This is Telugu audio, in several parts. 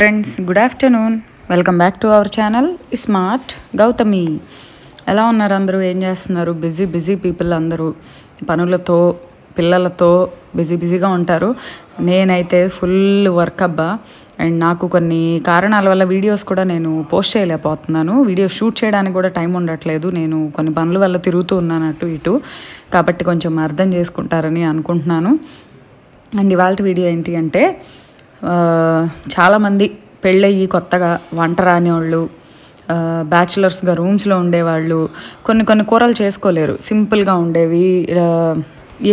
friends good afternoon welcome back to our channel smart Gautami ఎలా ఉన్నారు అందరూ ఏం చేస్తున్నారు బిజీ బిజీ పీపుల్ అందరూ పనులతో పిల్లలతో బిజీ బిజీగా ఉంటారు నేనైతే ఫుల్ వర్క్ అబ్బా అండ్ నాకు కొన్ని కారణాల వల్ల వీడియోస్ కూడా నేను పోస్ట్ చేయలేకపోతున్నాను వీడియో షూట్ చేయడానికి కూడా టైం ఉండట్లేదు నేను కొన్ని పనుల వల్ల తిరుగుతూ ఉన్నాను అటు ఇటు కాబట్టి కొంచెం అర్థం చేసుకుంటారని అనుకుంటున్నాను అండ్ ఇవాళ వీడియో ఏంటి అంటే చాలామంది పెళ్ళయ్యి కొత్తగా వంట రాని వాళ్ళు బ్యాచిలర్స్గా రూమ్స్లో ఉండేవాళ్ళు కొన్ని కొన్ని కూరలు చేసుకోలేరు సింపుల్గా ఉండేవి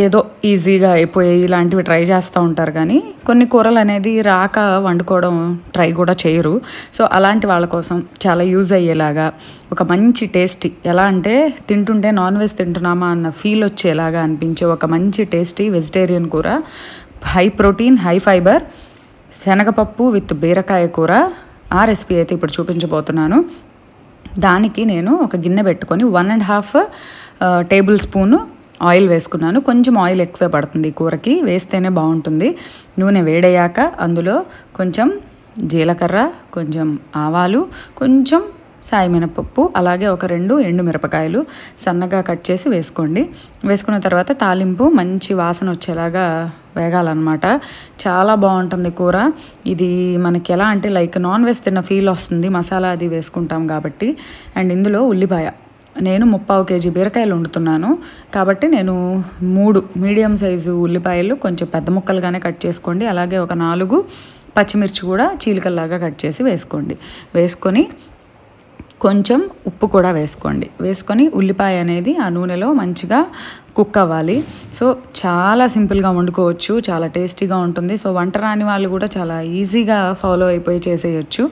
ఏదో ఈజీగా అయిపోయాయి ఇలాంటివి ట్రై చేస్తూ ఉంటారు కానీ కొన్ని కూరలు అనేది రాక వండుకోవడం ట్రై కూడా చేయరు సో అలాంటి వాళ్ళ కోసం చాలా యూజ్ అయ్యేలాగా ఒక మంచి టేస్టీ ఎలా అంటే తింటుంటే నాన్ వెజ్ తింటున్నామా అన్న ఫీల్ వచ్చేలాగా అనిపించే ఒక మంచి టేస్టీ వెజిటేరియన్ కూర హై ప్రోటీన్ హై ఫైబర్ శనగపప్పు విత్ బీరకాయ కూర ఆ రెసిపీ అయితే ఇప్పుడు చూపించబోతున్నాను దానికి నేను ఒక గిన్నె పెట్టుకొని one and half tablespoon oil వేసుకున్నాను కొంచెం ఆయిల్ ఎక్కువే పడుతుంది కూరకి వేస్తేనే బాగుంటుంది నూనె వేడయ్యాక అందులో కొంచెం జీలకర్ర కొంచెం ఆవాలు కొంచెం సాయి మినపప్పు అలాగే ఒక రెండు ఎండు మిరపకాయలు సన్నగా కట్ చేసి వేసుకోండి వేసుకున్న తర్వాత తాలింపు మంచి వాసన వచ్చేలాగా వేగాలన్నమాట చాలా బాగుంటుంది కూర ఇది మనకి ఎలా అంటే లైక్ నాన్ వెజ్ తిన్న ఫీల్ వస్తుంది మసాలా అది వేసుకుంటాం కాబట్టి అండ్ ఇందులో ఉల్లిపాయ నేను ముప్పావు కేజీ బీరకాయలు వండుతున్నాను కాబట్టి నేను మూడు మీడియం సైజు ఉల్లిపాయలు కొంచెం పెద్ద ముక్కలుగానే కట్ చేసుకోండి అలాగే ఒక నాలుగు పచ్చిమిర్చి కూడా చీలికల్లాగా కట్ చేసి వేసుకోండి వేసుకొని కొంచెం ఉప్పు కూడా వేసుకోండి వేసుకొని ఉల్లిపాయ అనేది ఆ నూనెలో మంచిగా కుక్ అవ్వాలి సో చాలా సింపుల్గా వండుకోవచ్చు చాలా టేస్టీగా ఉంటుంది సో వంట రాని వాళ్ళు కూడా చాలా ఈజీగా ఫాలో అయిపోయి చేసేయచ్చు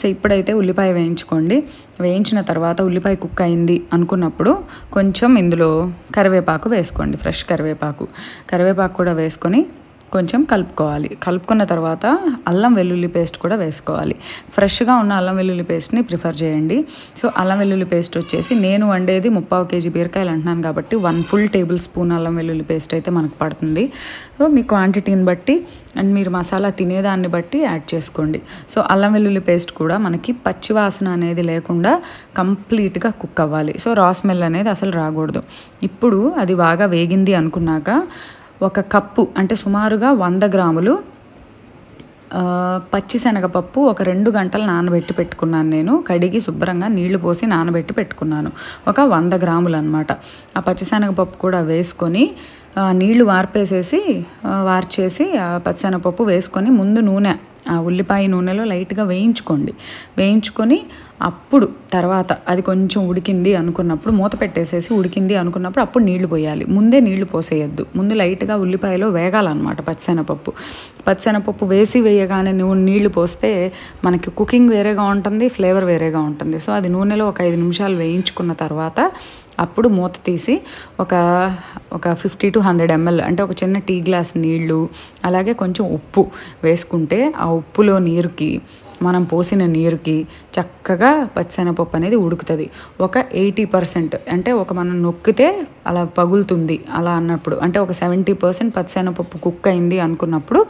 సో ఇప్పుడైతే ఉల్లిపాయ వేయించుకోండి వేయించిన తర్వాత ఉల్లిపాయ కుక్ అయింది అనుకున్నప్పుడు కొంచెం ఇందులో కరివేపాకు వేసుకోండి ఫ్రెష్ కరివేపాకు కరివేపాకు కూడా వేసుకొని కొంచెం కలుపుకోవాలి కలుపుకున్న తర్వాత అల్లం వెల్లుల్లి పేస్ట్ కూడా వేసుకోవాలి ఫ్రెష్గా ఉన్న అల్లం వెల్లుల్లి పేస్ట్ని ప్రిఫర్ చేయండి సో అల్లం వెల్లుల్లి పేస్ట్ వచ్చేసి నేను వండేది ముప్పావు కేజీ బీరకాయలు అంటున్నాను కాబట్టి వన్ ఫుల్ టేబుల్ స్పూన్ అల్లం వెల్లుల్లి పేస్ట్ అయితే మనకు పడుతుంది సో మీ క్వాంటిటీని బట్టి అండ్ మీరు మసాలా తినేదాన్ని బట్టి యాడ్ చేసుకోండి సో అల్లం వెల్లుల్లి పేస్ట్ కూడా మనకి పచ్చివాసన అనేది లేకుండా కంప్లీట్గా కుక్ అవ్వాలి సో రా స్మెల్ అనేది అసలు రాకూడదు ఇప్పుడు అది బాగా వేగింది అనుకున్నాక ఒక కప్పు అంటే సుమారుగా వంద గ్రాములు పచ్చిశనగపప్పు ఒక రెండు గంటలు నానబెట్టి పెట్టుకున్నాను నేను కడిగి శుభ్రంగా నీళ్లు పోసి నానబెట్టి పెట్టుకున్నాను ఒక వంద గ్రాములు అనమాట ఆ పచ్చిశనగపప్పు కూడా వేసుకొని నీళ్లు వార్పేసేసి వార్చేసి ఆ పచ్చనపప్పు వేసుకొని ముందు నూనె ఆ ఉల్లిపాయ నూనెలో లైట్గా వేయించుకోండి వేయించుకొని అప్పుడు తర్వాత అది కొంచెం ఉడికింది అనుకున్నప్పుడు మూత పెట్టేసేసి ఉడికింది అనుకున్నప్పుడు అప్పుడు నీళ్లు పోయాలి ముందే నీళ్లు పోసేయద్దు ముందు లైట్గా ఉల్లిపాయలో వేగాలన్నమాట పచ్చనపప్పు పచ్చనపప్పు వేసి వేయగానే నూనె నీళ్లు పోస్తే మనకి కుకింగ్ వేరేగా ఉంటుంది ఫ్లేవర్ వేరేగా ఉంటుంది సో అది నూనెలో ఒక ఐదు నిమిషాలు వేయించుకున్న తర్వాత అప్పుడు మూత తీసి ఒక ఒక ఫిఫ్టీ టు హండ్రెడ్ ఎంఎల్ అంటే ఒక చిన్న టీ గ్లాస్ నీళ్లు అలాగే కొంచెం ఉప్పు వేసుకుంటే ఆ ఉప్పులో నీరుకి మనం పోసిన నీరుకి చక్కగా పచ్చిశనగపప్పు అనేది ఉడుకుతుంది ఒక ఎయిటీ పర్సెంట్ అంటే ఒక మనం నొక్కితే అలా పగులుతుంది అలా అన్నప్పుడు అంటే ఒక సెవెంటీ పర్సెంట్ పచ్చిశనగపప్పు కుక్ అయింది అనుకున్నప్పుడు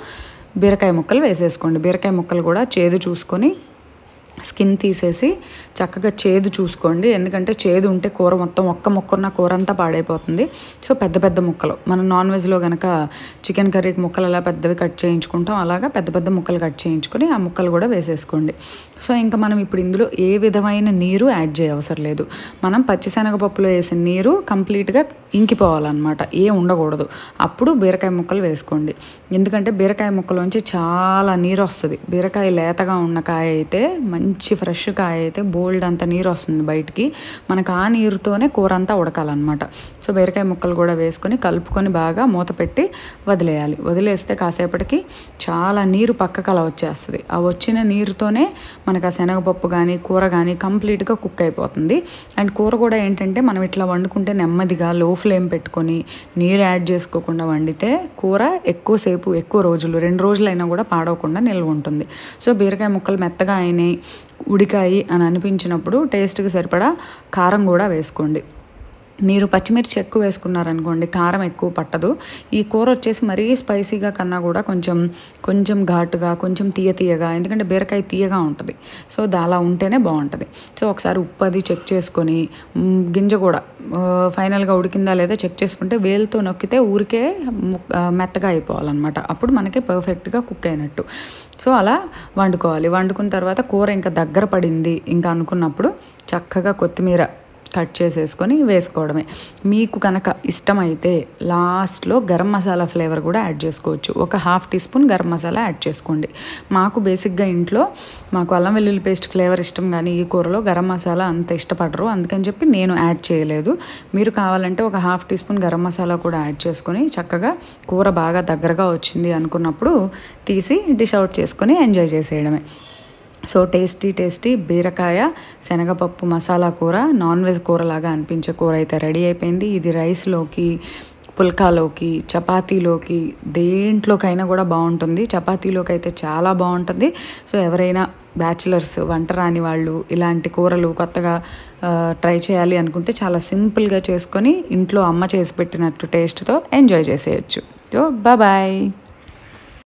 బీరకాయ ముక్కలు వేసేసుకోండి బీరకాయ ముక్కలు కూడా చేదు చూసుకొని స్కిన్ తీసేసి చక్కగా చేదు చూసుకోండి ఎందుకంటే చేదు ఉంటే కూర మొత్తం ఒక్క ముక్కన్న కూర అంతా పాడైపోతుంది సో పెద్ద పెద్ద ముక్కలు మనం నాన్ వెజ్లో కనుక చికెన్ కర్రీకి ముక్కలు అలా పెద్దవి కట్ చేయించుకుంటాం అలాగా పెద్ద పెద్ద ముక్కలు కట్ చేయించుకొని ఆ ముక్కలు కూడా వేసేసుకోండి సో ఇంకా మనం ఇప్పుడు ఇందులో ఏ విధమైన నీరు యాడ్ చేయవసరం లేదు మనం పచ్చిశనగపప్పులో వేసిన నీరు కంప్లీట్గా ఇంకిపోవాలన్నమాట ఏ ఉండకూడదు అప్పుడు బీరకాయ ముక్కలు వేసుకోండి ఎందుకంటే బీరకాయ ముక్కలోంచి చాలా నీరు వస్తుంది బీరకాయ లేతగా ఉన్న కాయ అయితే మంచి మంచి ఫ్రెష్ కాయ అయితే బోల్డ్ అంత నీరు వస్తుంది బయటికి మనకు ఆ నీరుతోనే కూర అంతా ఉడకాలన్నమాట సో బీరకాయ ముక్కలు కూడా వేసుకొని కలుపుకొని బాగా మూత పెట్టి వదిలేయాలి వదిలేస్తే కాసేపటికి చాలా నీరు పక్కకు అలా వచ్చేస్తుంది ఆ వచ్చిన నీరుతోనే మనకు ఆ శనగపప్పు కానీ కూర కానీ కంప్లీట్గా కుక్ అయిపోతుంది అండ్ కూర కూడా ఏంటంటే మనం ఇట్లా వండుకుంటే నెమ్మదిగా లో ఫ్లేమ్ పెట్టుకొని నీరు యాడ్ చేసుకోకుండా వండితే కూర ఎక్కువసేపు ఎక్కువ రోజులు రెండు రోజులైనా కూడా పాడవకుండా నిల్వ ఉంటుంది సో బీరకాయ ముక్కలు మెత్తగా అయినాయి ఉడికాయి అని అనిపించినప్పుడు టేస్ట్కి సరిపడా కారం కూడా వేసుకోండి మీరు పచ్చిమిర్చి ఎక్కువ వేసుకున్నారనుకోండి కారం ఎక్కువ పట్టదు ఈ కూర వచ్చేసి మరీ స్పైసీగా కన్నా కూడా కొంచెం కొంచెం ఘాటుగా కొంచెం తీయ తీయగా ఎందుకంటే బీరకాయ తీయగా ఉంటుంది సో అలా ఉంటేనే బాగుంటుంది సో ఒకసారి ఉప్పు అది చెక్ చేసుకొని గింజ కూడా ఫైనల్గా ఉడికిందా లేదా చెక్ చేసుకుంటే వేలుతో నొక్కితే ఊరికే మెత్తగా అయిపోవాలన్నమాట అప్పుడు మనకి పర్ఫెక్ట్గా కుక్ అయినట్టు సో అలా వండుకోవాలి వండుకున్న తర్వాత కూర ఇంకా దగ్గర పడింది ఇంకా అనుకున్నప్పుడు చక్కగా కొత్తిమీర కట్ చేసేసుకొని వేసుకోవడమే మీకు కనుక ఇష్టమైతే లాస్ట్లో గరం మసాలా ఫ్లేవర్ కూడా యాడ్ చేసుకోవచ్చు ఒక half teaspoon garam masala add చేసుకోండి మాకు బేసిక్గా ఇంట్లో మాకు అల్లం వెల్లుల్లి పేస్ట్ ఫ్లేవర్ ఇష్టం కానీ ఈ కూరలో గరం మసాలా అంత ఇష్టపడరు అందుకని చెప్పి నేను యాడ్ చేయలేదు మీరు కావాలంటే ఒక half teaspoon garam masala కూడా యాడ్ చేసుకొని చక్కగా కూర బాగా దగ్గరగా వచ్చింది అనుకున్నప్పుడు తీసి డిష్ అవుట్ చేసుకొని ఎంజాయ్ చేసేయడమే సో టేస్టీ టేస్టీ బీరకాయ శనగపప్పు మసాలా కూర నాన్ వెజ్ కూరలాగా అనిపించే కూర అయితే రెడీ అయిపోయింది ఇది రైస్లోకి పుల్కాలోకి చపాతీలోకి దేంట్లోకైనా కూడా బాగుంటుంది చపాతీలోకి అయితే చాలా బాగుంటుంది సో ఎవరైనా బ్యాచిలర్స్ వంట రాని వాళ్ళు ఇలాంటి కూరలు కొత్తగా ట్రై చేయాలి అనుకుంటే చాలా సింపుల్గా చేసుకొని ఇంట్లో అమ్మ చేసి పెట్టినట్టు టేస్ట్తో ఎంజాయ్ చేసేయచ్చు సో బాయ్